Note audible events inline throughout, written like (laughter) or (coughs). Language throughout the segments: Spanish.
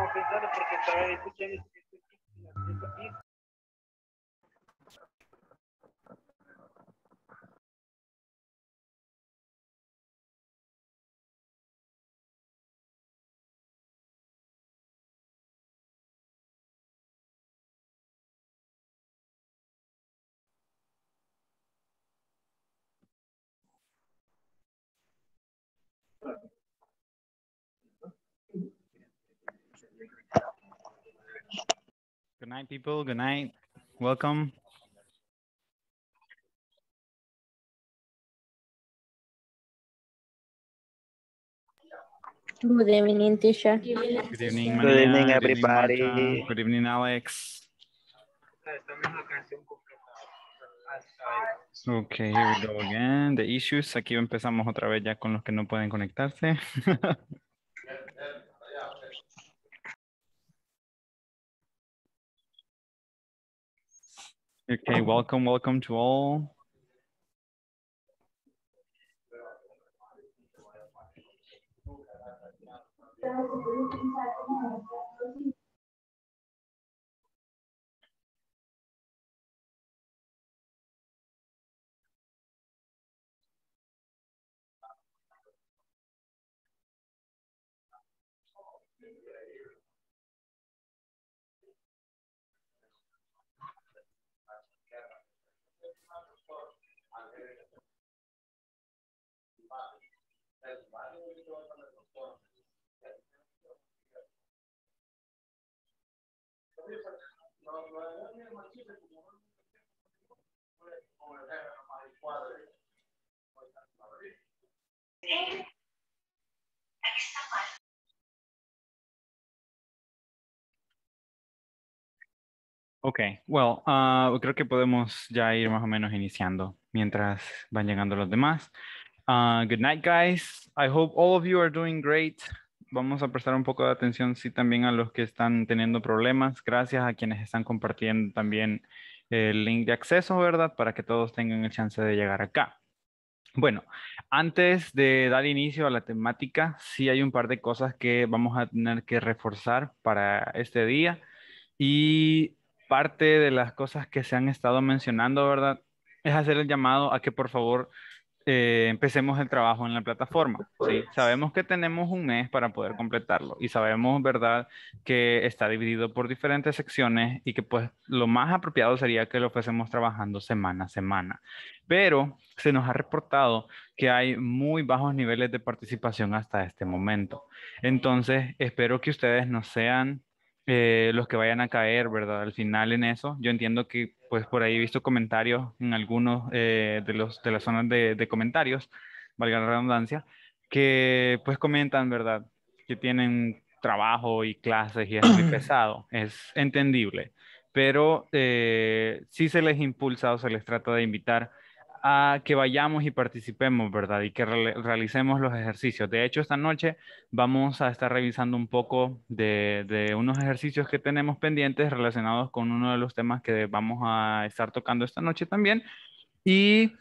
como pensando porque estaba Good night, people. Good night. Welcome. Good evening, Tisha. Good evening, Good evening, everybody. Good evening, Alex. Okay, here we go again. The issues. Aquí empezamos otra vez ya con los que no pueden conectarse. (laughs) Okay, welcome, welcome to all. Okay, well, uh, creo que podemos ya ir más o menos iniciando mientras van llegando los demás. Ah, good night, guys. I hope all of you are doing great. Vamos a prestar un poco de atención, sí, también a los que están teniendo problemas. Gracias a quienes están compartiendo también el link de acceso, ¿verdad? Para que todos tengan el chance de llegar acá. Bueno, antes de dar inicio a la temática, sí hay un par de cosas que vamos a tener que reforzar para este día. Y parte de las cosas que se han estado mencionando, ¿verdad? Es hacer el llamado a que por favor eh, empecemos el trabajo en la plataforma. ¿sí? Sabemos que tenemos un mes para poder completarlo y sabemos, ¿verdad?, que está dividido por diferentes secciones y que pues lo más apropiado sería que lo fuésemos trabajando semana a semana. Pero se nos ha reportado que hay muy bajos niveles de participación hasta este momento. Entonces, espero que ustedes no sean eh, los que vayan a caer, ¿verdad? Al final en eso, yo entiendo que pues por ahí he visto comentarios en algunos eh, de, los, de las zonas de, comentarios, valga la redundancia, que pues comentan, ¿verdad? Que tienen trabajo y clases y es muy (clears throat) pesado, es entendible, pero eh, sí se les impulsa o se les trata de invitar a que vayamos y participemos, ¿verdad? Y que realicemos los ejercicios. De hecho, esta noche vamos a estar revisando un poco de, unos ejercicios que tenemos pendientes relacionados con uno de los temas que vamos a estar tocando esta noche también. Y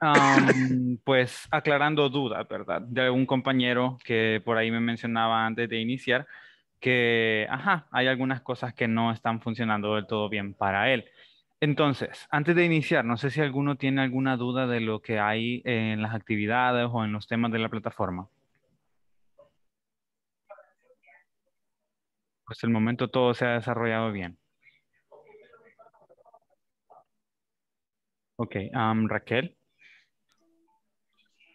(coughs) pues aclarando dudas, ¿verdad? De algún compañero que por ahí me mencionaba antes de iniciar que, ajá, hay algunas cosas que no están funcionando del todo bien para él. Entonces, antes de iniciar, no sé si alguno tiene alguna duda de lo que hay en las actividades o en los temas de la plataforma. Hasta pues, el momento todo se ha desarrollado bien. Ok, Raquel.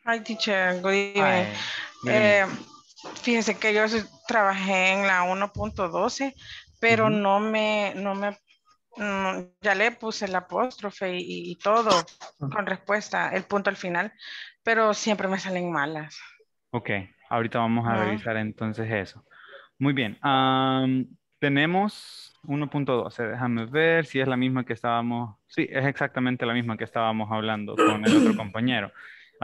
Hi, teacher. Good eh, que yo trabajé en la 1.12, pero no, me, no me Mm, ya le puse el apóstrofe y, todo ah. con respuesta, el punto al final, pero siempre me salen malas. Ok, ahorita vamos a revisar entonces eso. Muy bien, tenemos 1.2 déjame ver si es la misma que estábamos, sí, es exactamente la misma que estábamos hablando con el otro (clears throat) compañero.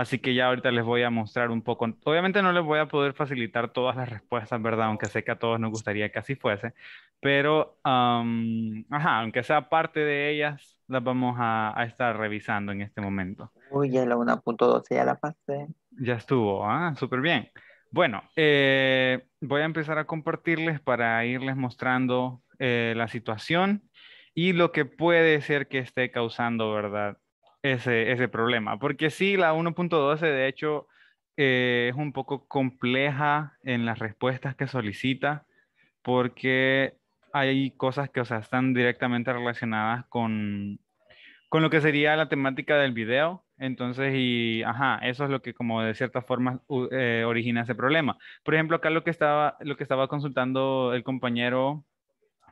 Así que ya ahorita les voy a mostrar un poco. Obviamente no les voy a poder facilitar todas las respuestas, ¿verdad? Aunque sé que a todos nos gustaría que así fuese. Pero, ajá, aunque sea parte de ellas, las vamos a, estar revisando en este momento. Uy, ya la 1.12 ya la pasé. Ya estuvo, ah, súper bien. Bueno, eh, voy a empezar a compartirles para irles mostrando eh, la situación y lo que puede ser que esté causando, ¿verdad? ese, ese problema. Porque sí, la 1.12 de hecho eh, es un poco compleja en las respuestas que solicita porque hay cosas que o sea, están directamente relacionadas con, con lo que sería la temática del video. Entonces, y ajá, eso es lo que como de cierta forma eh, origina ese problema. Por ejemplo, acá lo que estaba, lo que estaba consultando el compañero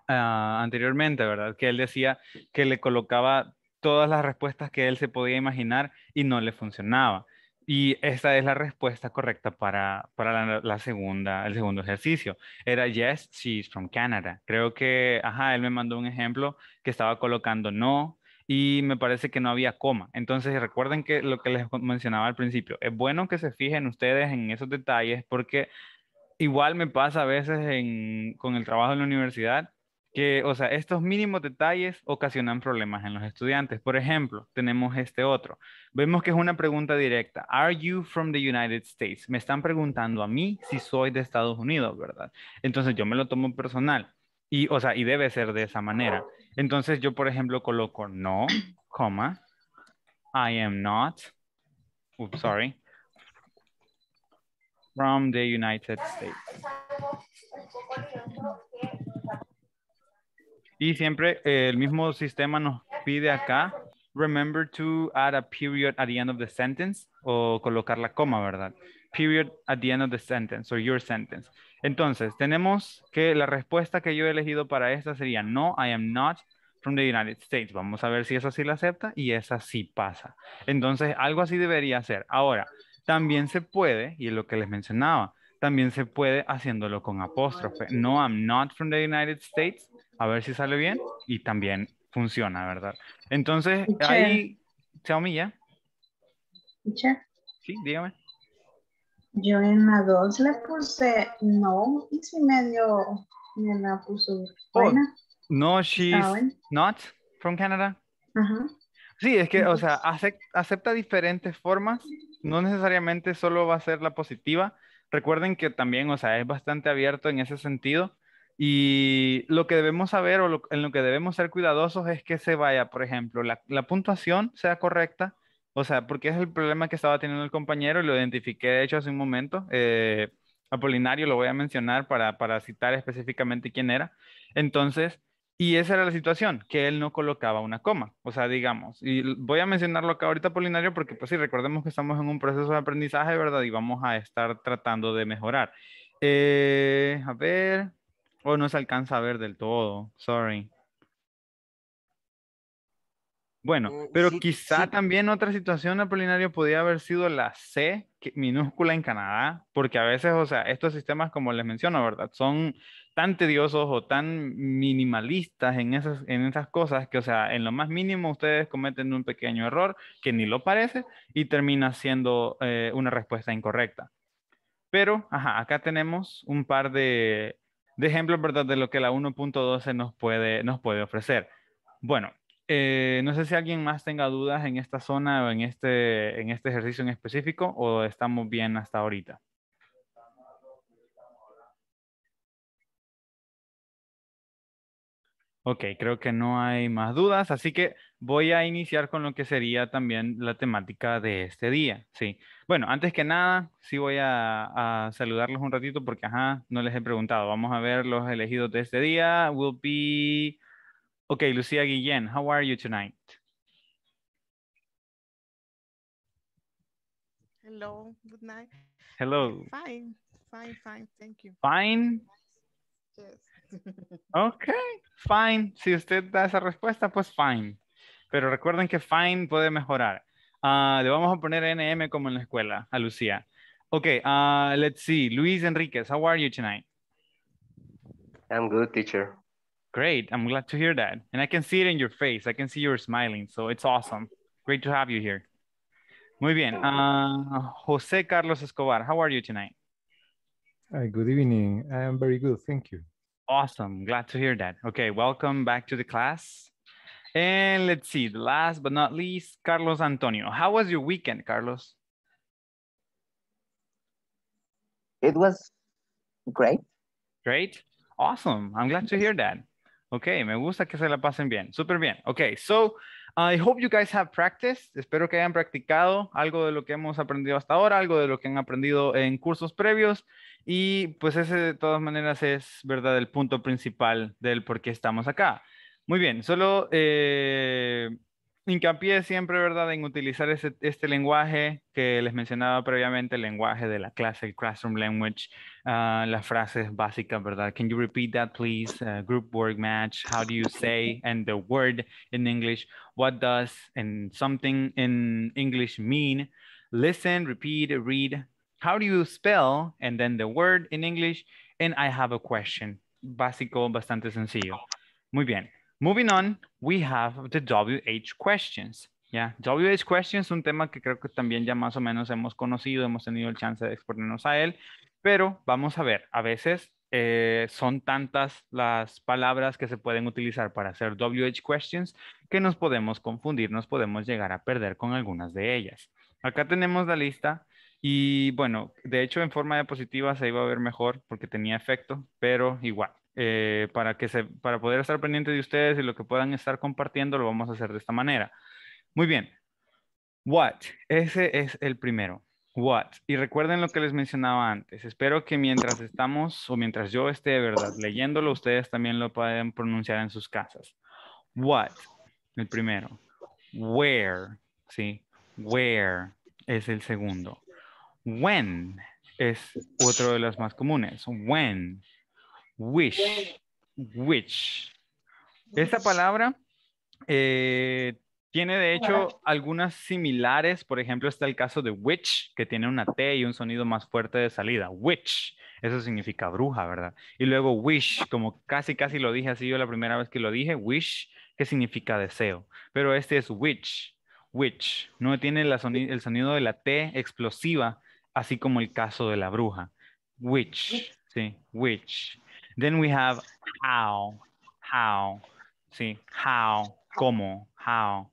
ah, anteriormente, ¿verdad? Que él decía que le colocaba todas las respuestas que él se podía imaginar y no le funcionaba. Y esta es la respuesta correcta para, la, segunda, el segundo ejercicio. Era, yes, she's from Canada. Creo que, ajá, él me mandó un ejemplo que estaba colocando no y me parece que no había coma. Entonces, recuerden que lo que les mencionaba al principio, es bueno que se fijen ustedes en esos detalles porque igual me pasa a veces con el trabajo en la universidad que, o sea, estos mínimos detalles ocasionan problemas en los estudiantes. Por ejemplo, tenemos este otro. Vemos que es una pregunta directa. Are you from the United States? Me están preguntando a mí si soy de Estados Unidos, ¿verdad? Entonces yo me lo tomo personal. Y, o sea, y debe ser de esa manera. Entonces yo, por ejemplo, coloco no, coma, I am not, oops, sorry, from the United States. Y siempre eh, el mismo sistema nos pide acá, remember to add a period at the end of the sentence o colocar la coma, ¿verdad? Period at the end of the sentence or your sentence. Entonces, tenemos que la respuesta que yo he elegido para esta sería no, I am not from the United States. Vamos a ver si esa sí la acepta y esa sí pasa. Entonces, algo así debería ser. Ahora, también se puede, y es lo que les mencionaba, también se puede haciéndolo con apóstrofe. No, I'm not from the United States. A ver si sale bien. Y también funciona, ¿verdad? Entonces, ahí, Xiaomi ya. Sí, dígame. Yo en la dos le puse no y si medio me la puso oh, buena. no, she's not from Canada. Sí, es que, o sea, acepta, acepta diferentes formas. No necesariamente solo va a ser la positiva, Recuerden que también, o sea, es bastante abierto en ese sentido. Y lo que debemos saber o en lo que debemos ser cuidadosos es que se vaya, por ejemplo, la, puntuación sea correcta, o sea, porque es el problema que estaba teniendo el compañero y lo identifiqué, de hecho, hace un momento. Eh, Apolinario lo voy a mencionar para citar específicamente quién era. Entonces, y esa era la situación, que él no colocaba una coma. O sea, digamos, y voy a mencionarlo acá ahorita, Polinario, porque pues sí, recordemos que estamos en un proceso de aprendizaje, ¿verdad? Y vamos a estar tratando de mejorar. Eh, a ver, o oh, no se alcanza a ver del todo, sorry. Bueno, mm, pero quizá también otra situación, Apolinario, podría haber sido la C minúscula en Canadá, porque a veces, o sea, estos sistemas, como les menciono, ¿verdad? Son tan tediosos o tan minimalistas en esas, en esas cosas que, o sea, en lo más mínimo ustedes cometen un pequeño error que ni lo parece y termina siendo eh, una respuesta incorrecta. Pero, ajá, acá tenemos un par de, de ejemplos, ¿verdad? De lo que la 1.12 nos puede, nos puede ofrecer. Bueno, eh, no sé si alguien más tenga dudas en esta zona o en este, en este ejercicio en específico o estamos bien hasta ahorita. Ok, creo que no hay más dudas, así que voy a iniciar con lo que sería también la temática de este día. Sí, bueno, antes que nada, sí voy a, saludarlos un ratito porque, no les he preguntado. Vamos a ver los elegidos de este día. Will be Okay, Lucía Guillén, how are you tonight? Hello, good night. Hello. Eh, fine, fine, fine, thank you. Fine. Yes. (laughs) ok, fine. Si usted da esa respuesta, pues fine. Pero recuerden que fine puede mejorar. Ah, le vamos a poner NM como en la escuela a Lucía. Ok, ah, let's see. Luis Enriquez, how are you tonight? I'm good, teacher. Great. I'm glad to hear that. And I can see it in your face. I can see you're smiling. So it's awesome. Great to have you here. Muy bien. Uh, Jose Carlos Escobar, how are you tonight? Hi, good evening. I am very good. Thank you. Awesome. Glad to hear that. Okay. Welcome back to the class. And let's see, the last but not least, Carlos Antonio. How was your weekend, Carlos? It was great. Great. Awesome. I'm glad to hear that. Okay, me gusta que se la pasen bien. Súper bien. Ok, so I hope you guys have practiced. Espero que hayan practicado algo de lo que hemos aprendido hasta ahora, algo de lo que han aprendido en cursos previos. Y pues ese de todas maneras es, ¿verdad?, el punto principal del por qué estamos acá. Muy bien, solo eh, hincapié siempre, ¿verdad?, en utilizar este lenguaje que les mencionaba previamente, el lenguaje de la clase, el classroom language, ah, las frases básicas, ¿verdad? Can you repeat that, please? Ah, group work match, how do you say? And the word in English, what does and something in English mean? Listen, repeat, read. How do you spell? And then the word in English. And I have a question. Básico, bastante sencillo. Muy bien. Moving on, we have the WH questions. Ya, yeah. WH questions, es un tema que creo que también ya más o menos hemos conocido, hemos tenido el chance de exponernos a él, pero vamos a ver, a veces eh, son tantas las palabras que se pueden utilizar para hacer WH questions que nos podemos confundir, nos podemos llegar a perder con algunas de ellas. Acá tenemos la lista y bueno, de hecho en forma diapositiva se iba a ver mejor porque tenía efecto, pero igual. Eh, para, que para poder estar pendiente de ustedes y lo que puedan estar compartiendo, lo vamos a hacer de esta manera. Muy bien. What. Ese es el primero. What. Y recuerden lo que les mencionaba antes. Espero que mientras estamos o mientras yo esté, ¿verdad? Leyéndolo, ustedes también lo puedan pronunciar en sus casas. What. El primero. Where. Sí. Where es el segundo. When es otro de los más comunes. When. Wish. Wish. Esta palabra eh, tiene de hecho algunas similares. Por ejemplo, está el caso de witch, que tiene una T y un sonido más fuerte de salida. Witch. Eso significa bruja, ¿verdad? Y luego wish, como casi casi lo dije así yo la primera vez que lo dije, wish, que significa deseo. Pero este es witch, witch. No tiene el sonido de la T explosiva, así como el caso de la bruja. Witch, sí, witch. Then we have how, how, sí, how, cómo, how.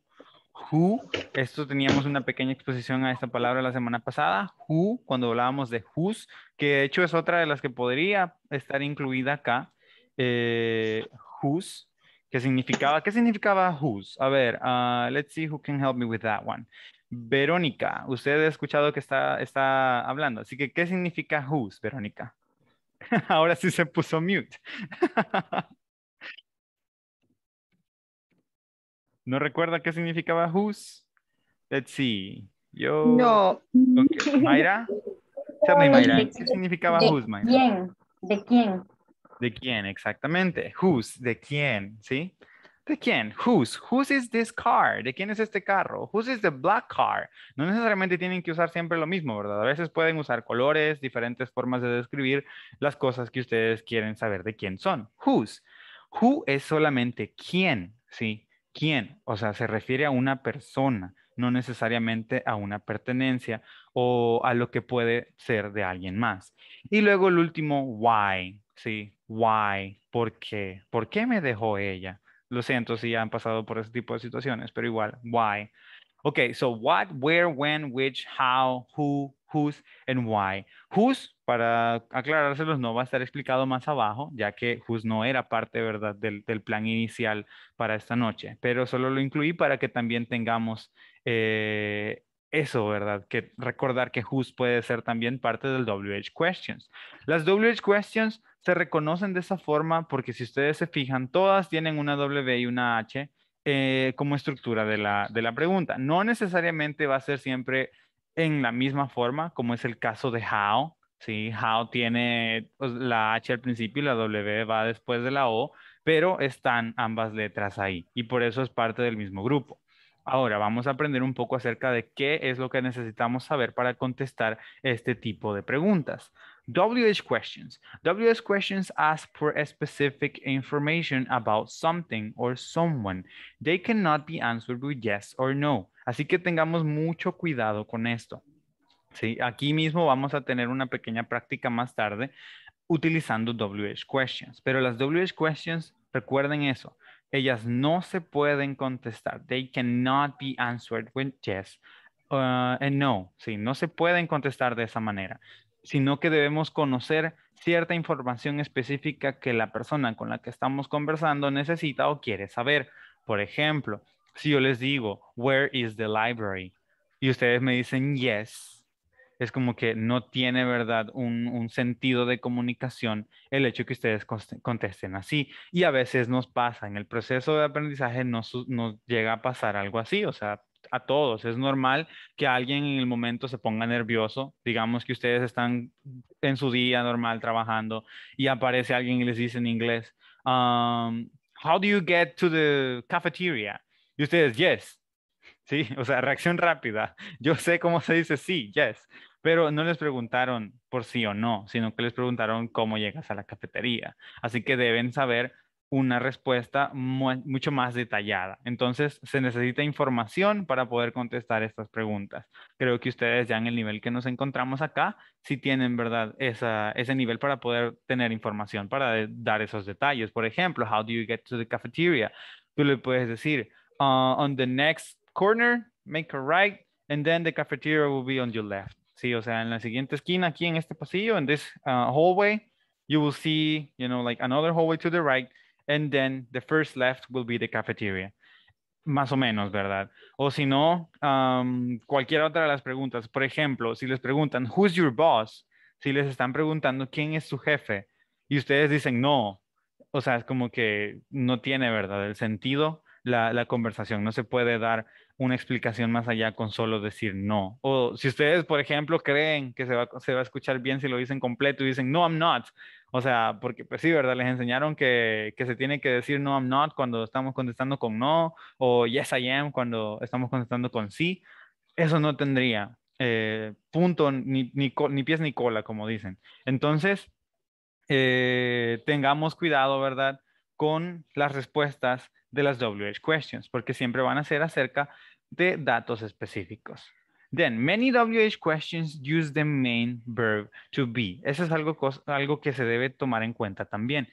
Who, esto teníamos una pequeña exposición a esta palabra la semana pasada, who, cuando hablábamos de whose, que de hecho es otra de las que podría estar incluida acá, eh, who's, whose, que significaba, ¿qué significaba whose? A ver, uh, let's see who can help me with that one. Verónica, usted ha escuchado que está, está hablando, así que ¿qué significa whose, Verónica? (laughs) Ahora sí se puso mute. (laughs) ¿No recuerda qué significaba whose? Let's see. Yo. No. Mayra. ¿Qué significaba who's, whose, Mayra? ¿De quién? ¿De quién? Exactamente. Who's. de quién, ¿sí? ¿De quién? Whose? Whose is this car? ¿De quién es este carro? Whose is the black car? No necesariamente tienen que usar siempre lo mismo, ¿verdad? A veces pueden usar colores, diferentes formas de describir las cosas que ustedes quieren saber de quién son. Whose. Who es solamente quién, ¿sí? ¿Quién? O sea, se refiere a una persona, no necesariamente a una pertenencia o a lo que puede ser de alguien más. Y luego el último, why, ¿sí? Why, ¿por qué? ¿Por qué me dejó ella? Lo siento si ya han pasado por ese tipo de situaciones, pero igual, why. Ok, so what, where, when, which, how, who, whose, and why. Whose, para aclarárselos, no va a estar explicado más abajo, ya que whose no era parte, ¿verdad?, del, plan inicial para esta noche, pero solo lo incluí para que también tengamos eh, eso, ¿verdad? Que recordar que who's puede ser también parte del WH questions. Las WH questions se reconocen de esa forma porque si ustedes se fijan, todas tienen una W y una H eh, como estructura de la, de la pregunta. No necesariamente va a ser siempre en la misma forma, como es el caso de how, ¿sí? How tiene pues, la H al principio y la W va después de la O, pero están ambas letras ahí y por eso es parte del mismo grupo. Ahora vamos a aprender un poco acerca de qué es lo que necesitamos saber para contestar este tipo de preguntas. WH questions. WH questions ask for specific information about something or someone. They cannot be answered with yes or no. Así que tengamos mucho cuidado con esto. Aquí mismo vamos a tener una pequeña práctica más tarde utilizando WH questions. Pero las WH questions, recuerden eso, ellas no se pueden contestar. They cannot be answered with yes uh, and no. Sí, no se pueden contestar de esa manera, sino que debemos conocer cierta información específica que la persona con la que estamos conversando necesita o quiere saber. Por ejemplo, si yo les digo, where is the library? Y ustedes me dicen yes, es como que no tiene, ¿verdad?, un, sentido de comunicación el hecho que ustedes contesten así. Y a veces nos pasa, en el proceso de aprendizaje nos, llega a pasar algo así, o sea, a todos. Es normal que alguien en el momento se ponga nervioso. Digamos que ustedes están en su día normal trabajando y aparece alguien y les dice en inglés, um, How do you get to the cafeteria? Y ustedes, yes. Sí, o sea, reacción rápida. Yo sé cómo se dice sí, yes, pero no les preguntaron por sí o no, sino que les preguntaron cómo llegas a la cafetería. Así que deben saber una respuesta mucho más detallada. Entonces, se necesita información para poder contestar estas preguntas. Creo que ustedes ya en el nivel que nos encontramos acá, sí tienen, ¿verdad?, Esa, ese nivel para poder tener información, para dar esos detalles. Por ejemplo, how do you get to the cafeteria? Tú le puedes decir, ah, on the next corner, make a right, and then the cafeteria will be on your left. Sí, o sea, en la siguiente esquina, aquí en este pasillo, en this uh, hallway, you will see, you know, like another hallway to the right, and then the first left will be the cafeteria. Más o menos, ¿verdad? O si no, um, cualquier otra de las preguntas. Por ejemplo, si les preguntan, who's your boss? Si les están preguntando, ¿quién es su jefe? Y ustedes dicen, no. O sea, es como que no tiene, ¿verdad? El sentido, la, la conversación no se puede dar una explicación más allá con solo decir no. O si ustedes, por ejemplo, creen que se va, a escuchar bien si lo dicen completo y dicen, no, I'm not. O sea, porque pues sí, ¿verdad? Les enseñaron que, que se tiene que decir no, I'm not cuando estamos contestando con no o yes, I am cuando estamos contestando con sí. Eso no tendría eh, punto, ni, ni, ni pies ni cola, como dicen. Entonces, eh, tengamos cuidado, ¿verdad? Con las respuestas de las WH questions, porque siempre van a ser acerca de datos específicos. Then, many WH questions use the main verb to be. Eso es algo, algo que se debe tomar en cuenta también.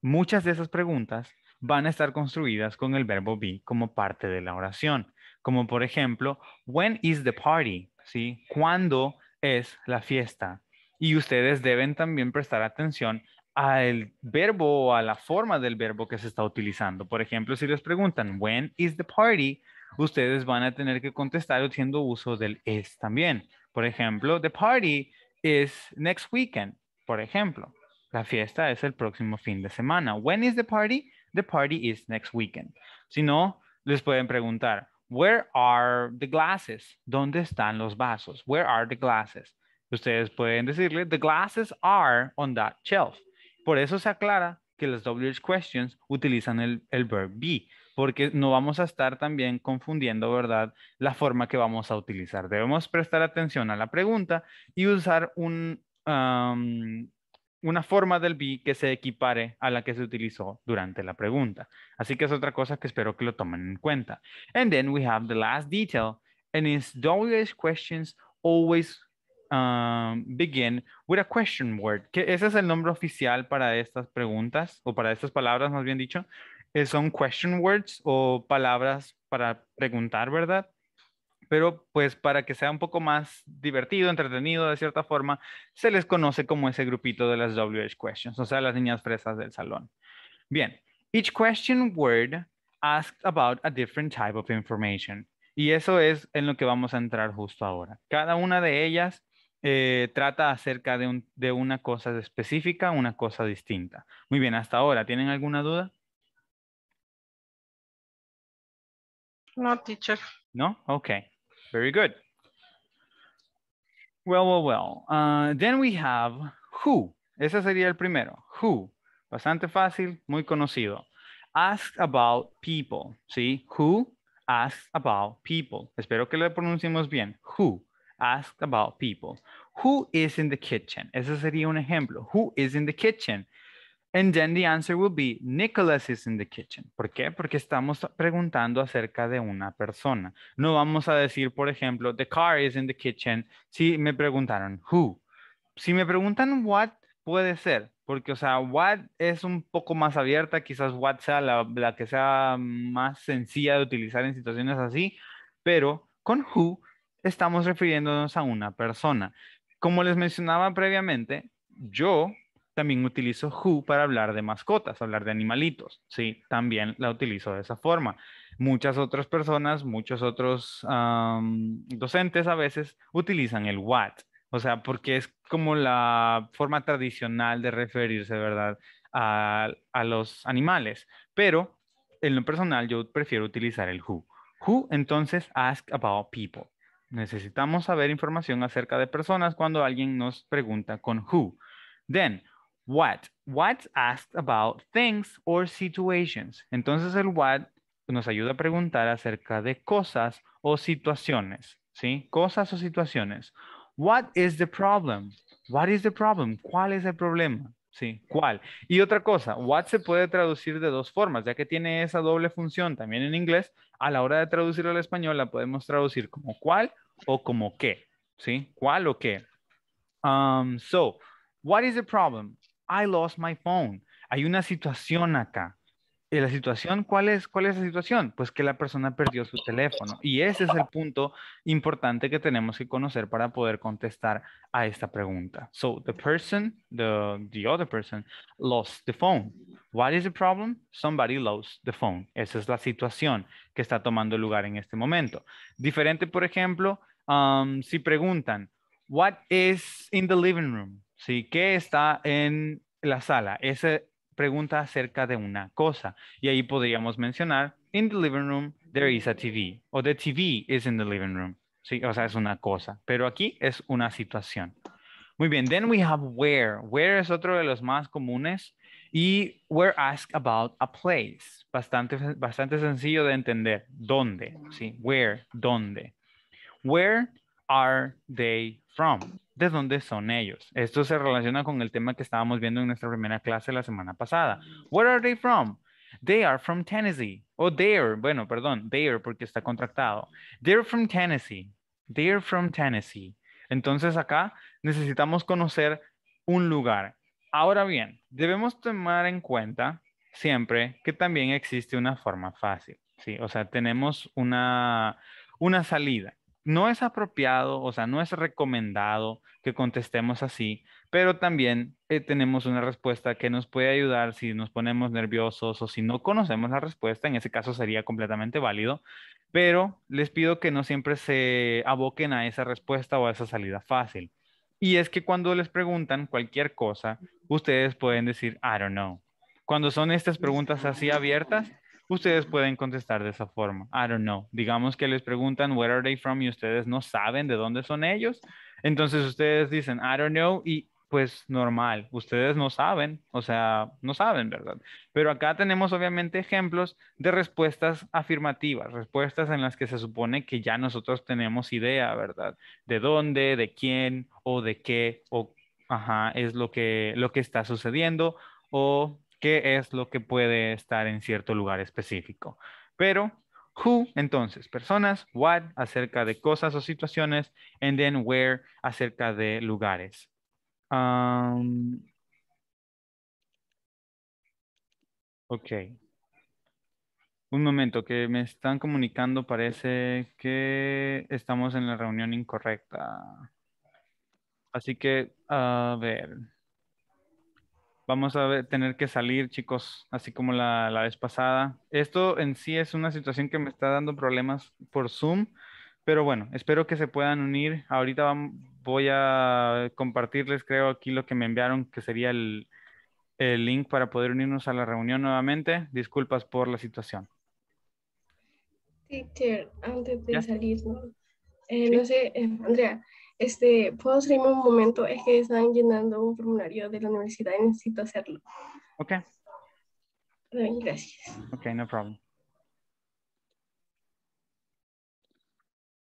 Muchas de esas preguntas van a estar construidas con el verbo be como parte de la oración. Como por ejemplo, when is the party? ¿Sí? ¿Cuándo es la fiesta? Y ustedes deben también prestar atención al verbo o a la forma del verbo que se está utilizando. Por ejemplo, si les preguntan, when is the party? Ustedes van a tener que contestar haciendo uso del es también. Por ejemplo, the party is next weekend. Por ejemplo, la fiesta es el próximo fin de semana. When is the party? The party is next weekend. Si no, les pueden preguntar, where are the glasses? ¿Dónde están los vasos? Where are the glasses? Ustedes pueden decirle, the glasses are on that shelf. Por eso se aclara que las WH questions utilizan el, el verb be, porque no vamos a estar también confundiendo, ¿verdad?, la forma que vamos a utilizar. Debemos prestar atención a la pregunta y usar una forma del be que se equipare a la que se utilizó durante la pregunta. Así que es otra cosa que espero que lo tomen en cuenta. And then we have the last detail, and it's WH questions always Um, begin with a question word, que ese es el nombre oficial para estas preguntas o para estas palabras, más bien dicho. Eh, son question words o palabras para preguntar, ¿verdad? Pero pues para que sea un poco más divertido, entretenido de cierta forma, se les conoce como ese grupito de las WH questions, o sea, las niñas fresas del salón. Bien, each question word asks about a different type of information. Y eso es en lo que vamos a entrar justo ahora. Cada una de ellas eh, trata acerca de, una cosa específica, una cosa distinta. Muy bien, hasta ahora, ¿tienen alguna duda? No, teacher. No? Okay. Very good. Well, well, well. Uh, then we have who. Ese sería el primero. Who. Bastante fácil, muy conocido. Ask about people. ¿Sí? Who Ask about people. Espero que lo pronunciemos bien. Who ask about people. Who is in the kitchen? Ese sería un ejemplo. Who is in the kitchen? And then the answer will be Nicholas is in the kitchen. ¿Por qué? Porque estamos preguntando acerca de una persona. No vamos a decir, por ejemplo, the car is in the kitchen si me preguntaron who. Si me preguntan what, puede ser. Porque, o sea, what es un poco más abierta, quizás what sea la, la que sea más sencilla de utilizar en situaciones así, pero con who estamos refiriéndonos a una persona. Como les mencionaba previamente, yo también utilizo who para hablar de mascotas, hablar de animalitos, ¿sí? También la utilizo de esa forma. Muchas otras personas, muchos otros docentes a veces utilizan el what, o sea, porque es como la forma tradicional de referirse, ¿verdad? A, a los animales, pero en lo personal yo prefiero utilizar el who. Who entonces ask about people. Necesitamos saber información acerca de personas cuando alguien nos pregunta con who. Then, what. What's asked about things or situations. Entonces el what nos ayuda a preguntar acerca de cosas o situaciones, ¿sí? Cosas o situaciones. What is the problem? What is the problem? ¿Cuál es el problema? Sí, ¿cuál? Y otra cosa, what se puede traducir de dos formas, ya que tiene esa doble función también en inglés, a la hora de traducirlo al español la podemos traducir como cuál o como qué, ¿sí? ¿Cuál o qué? Um, so, what is the problem? I lost my phone. Hay una situación acá. ¿Y la situación cuál es? ¿Cuál es la situación? Pues que la persona perdió su teléfono. Y ese es el punto importante que tenemos que conocer para poder contestar a esta pregunta. So, the person, the, the other person, lost the phone. What is the problem? Somebody lost the phone. Esa es la situación que está tomando lugar en este momento. Diferente, por ejemplo, Um, si preguntan, what is in the living room? ¿Sí? ¿Qué está en la sala? Esa pregunta acerca de una cosa. Y ahí podríamos mencionar, in the living room, there is a TV. O the TV is in the living room. Sí, o sea, es una cosa. Pero aquí es una situación. Muy bien, then we have where. Where es otro de los más comunes. Y we're asked about a place. Bastante, sencillo de entender. ¿Dónde? Sí, where, dónde. Where are they from? ¿De dónde son ellos? Esto se relaciona con el tema que estábamos viendo en nuestra primera clase la semana pasada. Where are they from? They are from Tennessee. O oh, they're, bueno, perdón, they're porque está contractado. They're from Tennessee. They're from Tennessee. Entonces acá necesitamos conocer un lugar. Ahora bien, debemos tomar en cuenta siempre que también existe una forma fácil. ¿sí? O sea, tenemos una, una salida no es apropiado, o sea, no es recomendado que contestemos así, pero también eh, tenemos una respuesta que nos puede ayudar si nos ponemos nerviosos o si no conocemos la respuesta, en ese caso sería completamente válido, pero les pido que no siempre se aboquen a esa respuesta o a esa salida fácil. Y es que cuando les preguntan cualquier cosa, ustedes pueden decir, I don't know. Cuando son estas preguntas así abiertas, ustedes pueden contestar de esa forma. I don't know. Digamos que les preguntan, where are they from? Y ustedes no saben de dónde son ellos. Entonces ustedes dicen, I don't know. Y pues normal, ustedes no saben, o sea, no saben, ¿verdad? Pero acá tenemos obviamente ejemplos de respuestas afirmativas, respuestas en las que se supone que ya nosotros tenemos idea, ¿verdad? De dónde, de quién o de qué o ajá, es lo que lo que está sucediendo o qué es lo que puede estar en cierto lugar específico. Pero, who, entonces, personas, what, acerca de cosas o situaciones, and then where, acerca de lugares. Um, ok. Un momento, que me están comunicando, parece que estamos en la reunión incorrecta. Así que, a ver. Vamos a tener que salir, chicos, así como la, la vez pasada. Esto en sí es una situación que me está dando problemas por Zoom, pero bueno, espero que se puedan unir. Ahorita voy a compartirles, creo, aquí lo que me enviaron, que sería el, el link para poder unirnos a la reunión nuevamente. Disculpas por la situación. Teacher, antes de salir, no eh, sé, eh, Andrea, este, ¿Puedo salirme un momento? Es que están llenando un formulario de la universidad y necesito hacerlo. Ok. Gracias. Ok, no problem.